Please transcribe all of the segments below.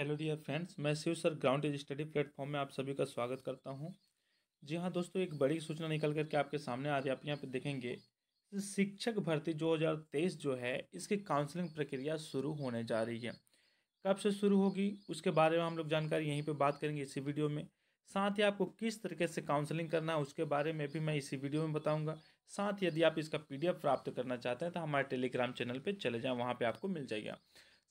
hello dear friends मैं Shiv sir ground study platform में आप सभी का स्वागत करता हूं जी हाँ दोस्तों एक बड़ी सूचना निकल करके आपके सामने आ रही है आप यहाँ पे देखेंगे शिक्षक भर्ती 2023 जो है इसकी काउंसलिंग प्रक्रिया शुरू होने जा रही है कब से शुरू होगी उसके बारे में हम लोग जानकारी यहीं पर बात करेंगे इसी वीडियो में साथ ही आपको किस तरीके से काउंसलिंग करना है उसके बारे में भी मैं इसी वीडियो में बताऊँगा साथ ही यदि आप इसका पी प्राप्त करना चाहते हैं तो हमारे टेलीग्राम चैनल पर चले जाएँ वहाँ पर आपको मिल जाएगा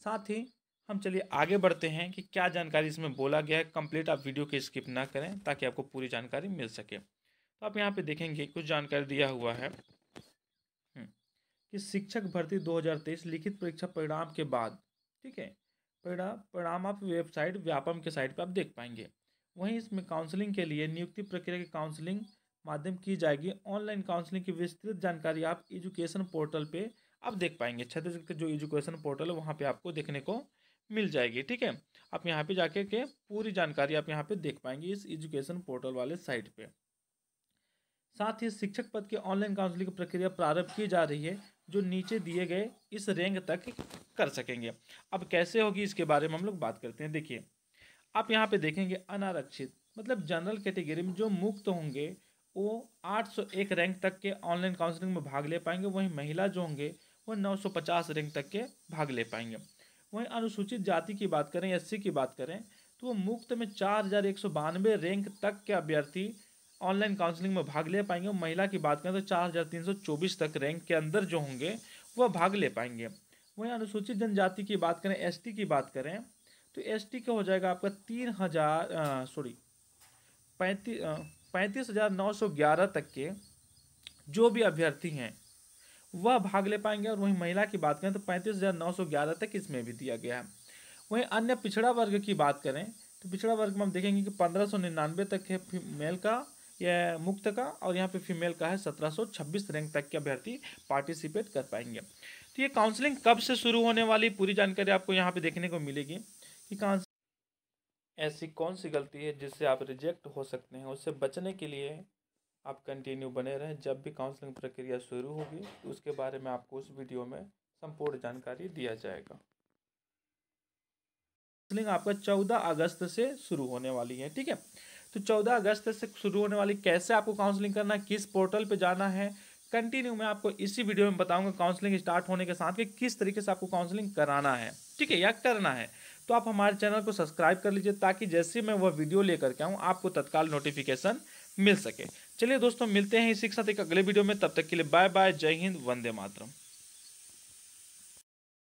साथ ही हम चलिए आगे बढ़ते हैं कि क्या जानकारी इसमें बोला गया है कंप्लीट आप वीडियो के स्किप ना करें ताकि आपको पूरी जानकारी मिल सके तो आप यहाँ पे देखेंगे कुछ जानकारी दिया हुआ है हम्म, कि शिक्षक भर्ती 2023 लिखित परीक्षा परिणाम के बाद ठीक है परिणाम परिणाम आप वेबसाइट व्यापम के साइट पर आप देख पाएंगे वहीं इसमें काउंसलिंग के लिए नियुक्ति प्रक्रिया की काउंसलिंग माध्यम की जाएगी ऑनलाइन काउंसलिंग की विस्तृत जानकारी आप एजुकेशन पोर्टल पर आप देख पाएंगे छत्तीसगढ़ के जो एजुकेशन पोर्टल है वहाँ पे आपको देखने को मिल जाएगी ठीक है आप यहाँ पे जाके के पूरी जानकारी आप यहाँ पे देख पाएंगे इस एजुकेशन पोर्टल वाले साइट पे साथ ही शिक्षक पद के ऑनलाइन काउंसलिंग की प्रक्रिया प्रारंभ की जा रही है जो नीचे दिए गए इस रैंक तक कर सकेंगे अब कैसे होगी इसके बारे में हम लोग बात करते हैं देखिए आप यहाँ पे देखेंगे अनारक्षित मतलब जनरल कैटेगरी में जो मुक्त होंगे वो 801 रैंक तक के ऑनलाइन काउंसलिंग में भाग ले पाएंगे वहीं महिला जो होंगे वो 950 रैंक तक के भाग ले पाएंगे वहीं अनुसूचित जाति की बात करें एस की बात करें तो वो मुफ्त में चार हज़ार एक सौ बानवे रैंक तक के अभ्यर्थी ऑनलाइन काउंसलिंग में भाग ले पाएंगे महिला की बात करें तो चार हज़ार तीन सौ चौबीस तक रैंक के अंदर जो होंगे वह भाग ले पाएंगे वहीं अनुसूचित जनजाति की बात करें एस की बात करें तो एस का हो जाएगा आपका तीन हज़ार सॉरी पैंतीस पैंतीस हज़ार नौ सौ ग्यारह तक के जो भी अभ्यर्थी हैं वह भाग ले पाएंगे और वहीं महिला की बात करें तो पैंतीस हज़ार नौ सौ ग्यारह तक इसमें भी दिया गया है वहीं अन्य पिछड़ा वर्ग की बात करें तो पिछड़ा वर्ग में हम देखेंगे कि पंद्रह सौ निन्यानवे तक है मेल का यह मुक्त का और यहाँ पे फीमेल का है सत्रह सौ छब्बीस रैंक तक के अभ्यर्थी पार्टिसिपेट कर पाएंगे तो ये काउंसलिंग कब से शुरू होने वाली पूरी जानकारी आपको यहाँ पे देखने को मिलेगी कि काउंस ऐसी कौन सी गलती है जिससे आप रिजेक्ट हो सकते हैं उससे बचने के लिए आप कंटिन्यू बने रहें जब भी काउंसलिंग प्रक्रिया शुरू होगी तो उसके बारे में आपको उस वीडियो में संपूर्ण जानकारी दिया जाएगा काउंसलिंग आपका चौदह अगस्त से शुरू होने वाली है ठीक है तो चौदह अगस्त से शुरू होने वाली कैसे आपको काउंसलिंग करना है किस पोर्टल पर जाना है कंटिन्यू मैं आपको इसी वीडियो में बताऊंगा काउंसलिंग स्टार्ट होने के साथ कि किस तरीके से आपको काउंसलिंग कराना है ठीक है या करना है तो आप हमारे चैनल को सब्सक्राइब कर लीजिए ताकि जैसे मैं वह वीडियो लेकर के आऊँ आपको तत्काल नोटिफिकेशन मिल सके चलिए दोस्तों मिलते हैं इसी के साथ एक अगले वीडियो में तब तक के लिए बाय बाय जय हिंद वंदे मातरम